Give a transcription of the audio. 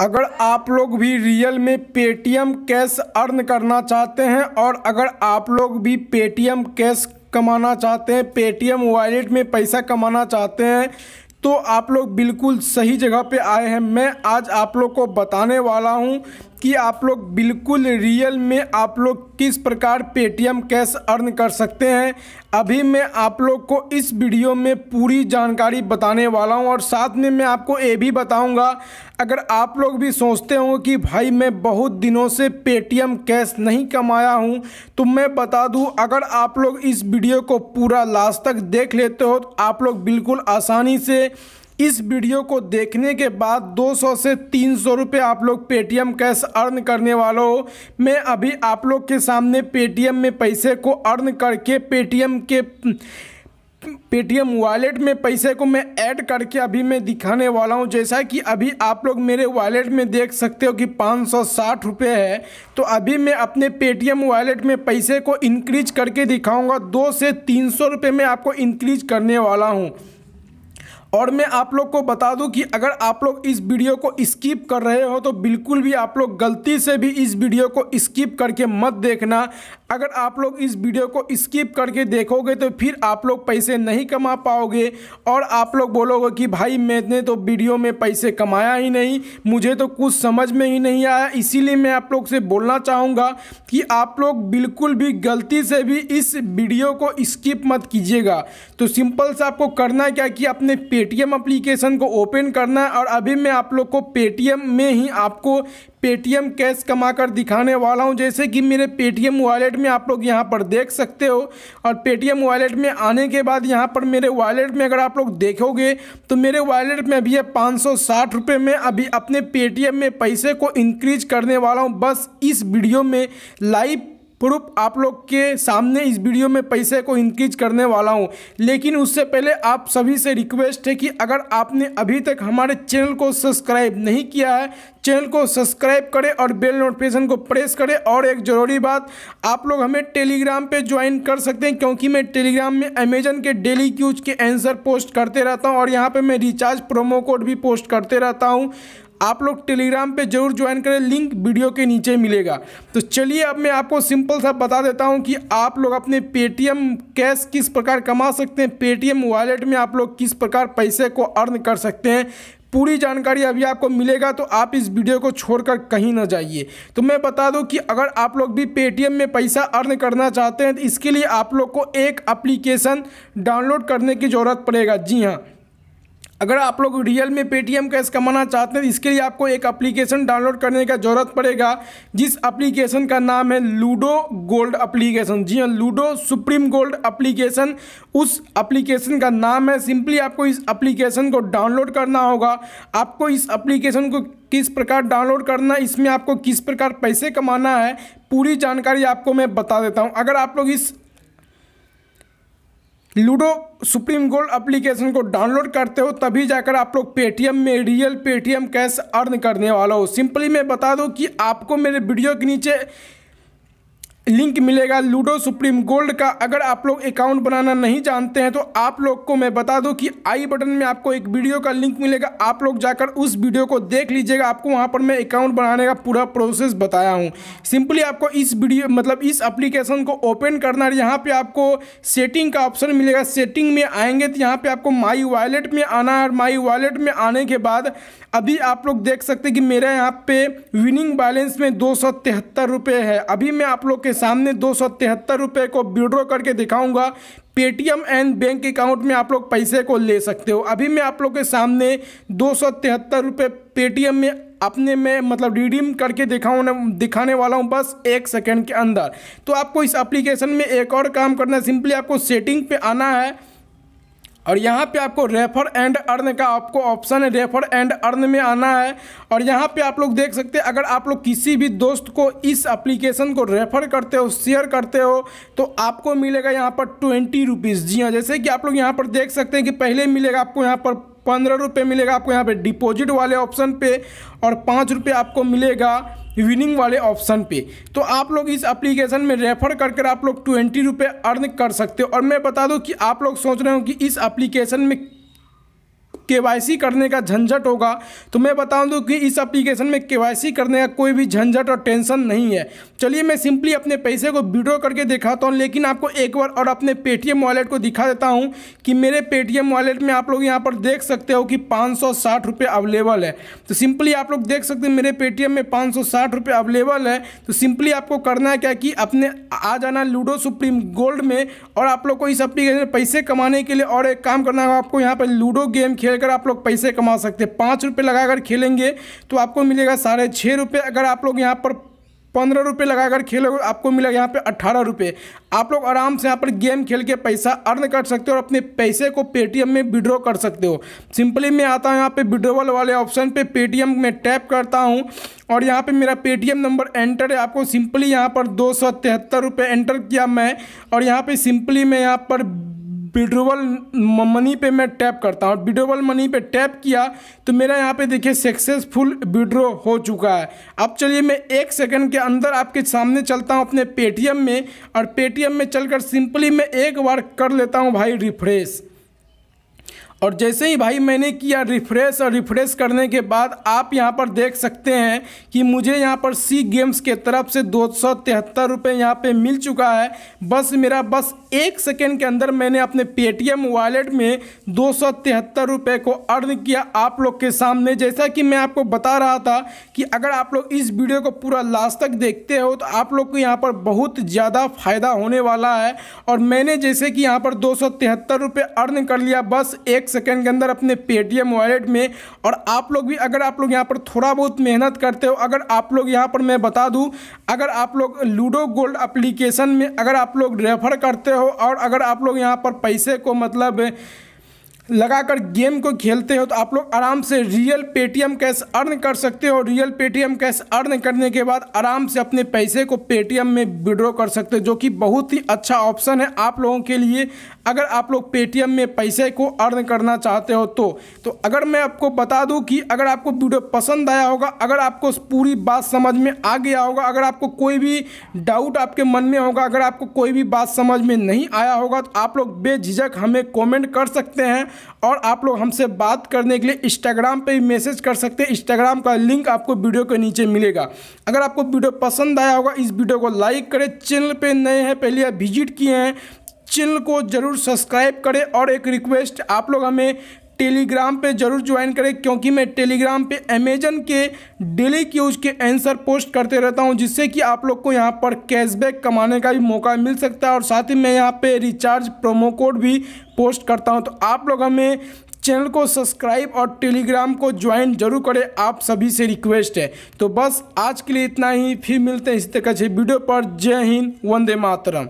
अगर आप लोग भी रियल में पेटीएम कैश अर्न करना चाहते हैं और अगर आप लोग भी पेटीएम कैश कमाना चाहते हैं पेटीएम वॉलेट में पैसा कमाना चाहते हैं तो आप लोग बिल्कुल सही जगह पे आए हैं मैं आज आप लोग को बताने वाला हूँ कि आप लोग बिल्कुल रियल में आप लोग किस प्रकार पेटीएम कैश अर्न कर सकते हैं अभी मैं आप लोग को इस वीडियो में पूरी जानकारी बताने वाला हूं और साथ में मैं आपको ये भी बताऊंगा अगर आप लोग भी सोचते होंगे कि भाई मैं बहुत दिनों से पेटीएम कैश नहीं कमाया हूं तो मैं बता दूं अगर आप लोग इस वीडियो को पूरा लास्ट तक देख लेते हो तो आप लोग बिल्कुल आसानी से इस वीडियो को देखने के बाद 200 से 300 रुपये आप लोग पेटीएम कैश अर्न करने वालों मैं अभी आप लोग के सामने पेटीएम में पैसे को अर्न करके पेटीएम के पेटीएम वॉलेट में पैसे को मैं ऐड करके अभी मैं दिखाने वाला हूं जैसा कि अभी आप लोग मेरे वॉलेट में देख सकते हो कि पाँच सौ साठ रुपये है तो अभी मैं अपने पेटीएम वॉलेट में पैसे को इंक्रीज करके दिखाऊंगा दो से तीन सौ रुपये में आपको इंक्रीज करने वाला हूं और मैं आप लोग को बता दूं कि अगर आप लोग इस वीडियो को स्किप कर रहे हो तो बिल्कुल भी आप लोग गलती से भी इस वीडियो को स्किप करके मत देखना अगर आप लोग इस वीडियो को स्किप करके देखोगे तो फिर आप लोग पैसे नहीं कमा पाओगे और आप लोग बोलोगे कि भाई मैंने तो वीडियो में पैसे कमाया ही नहीं मुझे तो कुछ समझ में ही नहीं आया इसीलिए मैं आप लोग से बोलना चाहूँगा कि आप लोग बिल्कुल भी गलती से भी इस वीडियो को स्किप मत कीजिएगा तो सिंपल से आपको करना है क्या कि अपने पेटीएम अप्लीकेशन को ओपन करना है और अभी मैं आप लोग को पेटीएम में ही आपको पेटीएम कैश कमा कर दिखाने वाला हूं जैसे कि मेरे पेटीएम वॉलेट में आप लोग यहां पर देख सकते हो और पेटीएम वॉलेट में आने के बाद यहां पर मेरे वॉलेट में अगर आप लोग देखोगे तो मेरे वॉलेट में अभी है पाँच सौ में अभी अपने पेटीएम में पैसे को इंक्रीज करने वाला हूँ बस इस वीडियो में लाइव प्रूफ आप लोग के सामने इस वीडियो में पैसे को इंक्रीज करने वाला हूं लेकिन उससे पहले आप सभी से रिक्वेस्ट है कि अगर आपने अभी तक हमारे चैनल को सब्सक्राइब नहीं किया है चैनल को सब्सक्राइब करें और बेल नोटिफिकेशन को प्रेस करें और एक ज़रूरी बात आप लोग हमें टेलीग्राम पे ज्वाइन कर सकते हैं क्योंकि मैं टेलीग्राम में अमेजन के डेली क्यूज के आंसर पोस्ट करते रहता हूँ और यहाँ पर मैं रिचार्ज प्रोमो कोड भी पोस्ट करते रहता हूँ आप लोग टेलीग्राम पे जरूर ज्वाइन करें लिंक वीडियो के नीचे मिलेगा तो चलिए अब मैं आपको सिंपल सा बता देता हूँ कि आप लोग अपने पेटीएम कैश किस प्रकार कमा सकते हैं पेटीएम वॉलेट में आप लोग किस प्रकार पैसे को अर्न कर सकते हैं पूरी जानकारी अभी आपको मिलेगा तो आप इस वीडियो को छोड़कर कहीं ना जाइए तो मैं बता दूं कि अगर आप लोग भी पेटीएम में पैसा अर्न करना चाहते हैं तो इसके लिए आप लोग को एक एप्लीकेशन डाउनलोड करने की ज़रूरत पड़ेगा जी हाँ अगर आप लोग रियल में पेटीएम कैश कमाना चाहते हैं तो इसके लिए आपको एक एप्लीकेशन डाउनलोड करने का ज़रूरत पड़ेगा जिस एप्लीकेशन का नाम है लूडो गोल्ड एप्लीकेशन जी हाँ लूडो सुप्रीम गोल्ड एप्लीकेशन उस एप्लीकेशन का नाम है सिंपली आपको इस एप्लीकेशन को डाउनलोड करना होगा आपको इस एप्लीकेशन को किस प्रकार डाउनलोड करना इसमें आपको किस प्रकार पैसे कमाना है पूरी जानकारी आपको मैं बता देता हूँ अगर आप लोग इस लूडो सुप्रीम गोल्ड एप्लीकेशन को डाउनलोड करते हो तभी जाकर आप लोग पेटीएम में रियल पेटीएम कैश अर्न करने वाला हो सिंपली मैं बता दूं कि आपको मेरे वीडियो के नीचे लिंक मिलेगा लूडो सुप्रीम गोल्ड का अगर आप लोग अकाउंट बनाना नहीं जानते हैं तो आप लोग को मैं बता दूं कि आई बटन में आपको एक वीडियो का लिंक मिलेगा आप लोग जाकर उस वीडियो को देख लीजिएगा आपको वहां पर मैं अकाउंट बनाने का पूरा प्रोसेस बताया हूं सिंपली आपको इस वीडियो मतलब इस एप्लीकेशन को ओपन करना है यहाँ पर आपको सेटिंग का ऑप्शन मिलेगा सेटिंग में आएंगे तो यहाँ पर आपको माई वॉलेट में आना है और माई वॉलेट में आने के बाद अभी आप लोग देख सकते हैं कि मेरा यहाँ पे विनिंग बैलेंस में दो सौ है अभी मैं आप लोग के सामने दो सौ को विड्रॉ करके दिखाऊंगा पेटीएम एंड बैंक अकाउंट में आप लोग पैसे को ले सकते हो अभी मैं आप लोग के सामने दो सौ पेटीएम में अपने में मतलब रिडीम करके दिखाऊ दिखाने वाला हूँ बस एक सेकेंड के अंदर तो आपको इस अप्लीकेशन में एक और काम करना है सिंपली आपको सेटिंग पर आना है और यहाँ पे आपको रेफर एंड अर्न का आपको ऑप्शन है रेफर एंड अर्न में आना है और यहाँ पे आप लोग देख सकते हैं अगर आप लोग किसी भी दोस्त को इस एप्लीकेशन को रेफर करते हो शेयर करते हो तो आपको मिलेगा यहाँ पर ट्वेंटी रुपीज़ जी हाँ जैसे कि आप लोग यहाँ पर देख सकते हैं कि पहले मिलेगा आपको यहाँ पर पंद्रह रुपये मिलेगा आपको यहाँ पे डिपॉजिट वाले ऑप्शन पे और पाँच रुपये आपको मिलेगा विनिंग वाले ऑप्शन पे तो आप लोग इस एप्लीकेशन में रेफर कर कर आप लोग ट्वेंटी रुपये अर्न कर सकते हो और मैं बता दूँ कि आप लोग सोच रहे हो कि इस एप्लीकेशन में के करने का झंझट होगा तो मैं बता दूँ तो कि इस अप्लीकेशन में के करने का कोई भी झंझट और टेंशन नहीं है चलिए मैं सिंपली अपने पैसे को विड्रॉ करके दिखाता हूँ लेकिन आपको एक बार और अपने पेटीएम वॉलेट को दिखा देता हूँ कि मेरे पेटीएम वॉलेट में आप लोग यहाँ पर देख सकते हो कि पाँच सौ अवेलेबल है तो सिंपली आप लोग देख सकते हैं मेरे पेटीएम में पाँच सौ अवेलेबल है तो सिंपली आपको करना है क्या कि अपने आ जाना लूडो सुप्रीम गोल्ड में और आप लोग को इस अप्लीकेशन में पैसे कमाने के लिए और एक काम करना होगा आपको यहाँ पर लूडो गेम खेल लेकर आप लोग पैसे कमा सकते हैं पाँच रुपये लगाकर खेलेंगे तो आपको मिलेगा साढ़े छः रुपये अगर आप लोग यहाँ पर पंद्रह रुपये लगाकर खेलोगे आपको मिलेगा यहाँ पे अट्ठारह रुपये आप लोग आराम से यहाँ पर गेम खेल के पैसा अर्न कर सकते हो और अपने पैसे को पेटीएम में विड्रॉ कर सकते हो सिंपली मैं आता हूँ यहाँ पे विड्रोवल वाले ऑप्शन पे पेटीएम में टैप करता हूँ और यहाँ पे मेरा पेटीएम नंबर एंटर है आपको सिंपली यहाँ पर दो एंटर किया मैं और यहाँ पर सिंपली मैं यहाँ पर विड्रोवल मनी पे मैं टैप करता हूँ विड्रोवल मनी पे टैप किया तो मेरा यहाँ पे देखिए सक्सेसफुल विड्रो हो चुका है अब चलिए मैं एक सेकंड के अंदर आपके सामने चलता हूँ अपने पेटीएम में और पेटीएम में चलकर सिंपली मैं एक बार कर लेता हूँ भाई रिफ्रेश और जैसे ही भाई मैंने किया रिफ्रेश और रिफ्रेश करने के बाद आप यहाँ पर देख सकते हैं कि मुझे यहाँ पर सी गेम्स के तरफ से दो सौ तिहत्तर रुपये यहाँ पर मिल चुका है बस मेरा बस एक सेकेंड के अंदर मैंने अपने पेटीएम वॉलेट में दो सौ तिहत्तर रुपये को अर्न किया आप लोग के सामने जैसा कि मैं आपको बता रहा था कि अगर आप लोग इस वीडियो को पूरा लास्ट तक देखते हो तो आप लोग को यहाँ पर बहुत ज़्यादा फ़ायदा होने वाला है और मैंने जैसे कि यहाँ पर दो सौ तिहत्तर रुपये अर्न कर लिया बस एक एक सेकेंड के अंदर अपने पेटीएम वॉलेट में और आप लोग भी अगर आप लोग यहाँ पर थोड़ा बहुत मेहनत करते हो अगर आप लोग यहाँ पर मैं बता दूँ अगर आप लोग लूडो गोल्ड अप्लीकेशन में अगर आप लोग रेफर करते हो और अगर आप लोग यहाँ पर पैसे को मतलब लगाकर गेम को खेलते हो तो आप लोग आराम से रियल पेटीएम कैश अर्न कर सकते हो रियल पेटीएम कैश अर्न करने के बाद आराम से अपने पैसे को पेटीएम में विड्रॉ कर सकते हो जो कि बहुत ही अच्छा ऑप्शन है आप लोगों के लिए अगर आप लोग पेटीएम में पैसे को अर्न करना चाहते हो तो तो अगर मैं आपको बता दूं कि अगर आपको वीडियो पसंद आया होगा अगर आपको पूरी बात समझ में आ गया होगा अगर आपको कोई भी डाउट आपके मन में होगा अगर आपको कोई भी बात समझ में नहीं आया होगा तो आप लोग बेझिझक हमें कॉमेंट कर सकते हैं और आप लोग हमसे बात करने के लिए इंस्टाग्राम पे मैसेज कर सकते हैं इंस्टाग्राम का लिंक आपको वीडियो के नीचे मिलेगा अगर आपको वीडियो पसंद आया होगा इस वीडियो को लाइक करें चैनल पे नए हैं पहले आप विजिट किए हैं चैनल को ज़रूर सब्सक्राइब करें और एक रिक्वेस्ट आप लोग हमें टेलीग्राम पे ज़रूर ज्वाइन करें क्योंकि मैं टेलीग्राम पे अमेजन के डेली क्यूज के आंसर पोस्ट करते रहता हूँ जिससे कि आप लोग को यहाँ पर कैशबैक कमाने का भी मौका मिल सकता है और साथ ही मैं यहाँ पे रिचार्ज प्रोमो कोड भी पोस्ट करता हूँ तो आप लोग हमें चैनल को सब्सक्राइब और टेलीग्राम को ज्वाइन जरूर करें आप सभी से रिक्वेस्ट है तो बस आज के लिए इतना ही फिर मिलते हैं इस तरह से वीडियो पर जय हिंद वंदे मातरम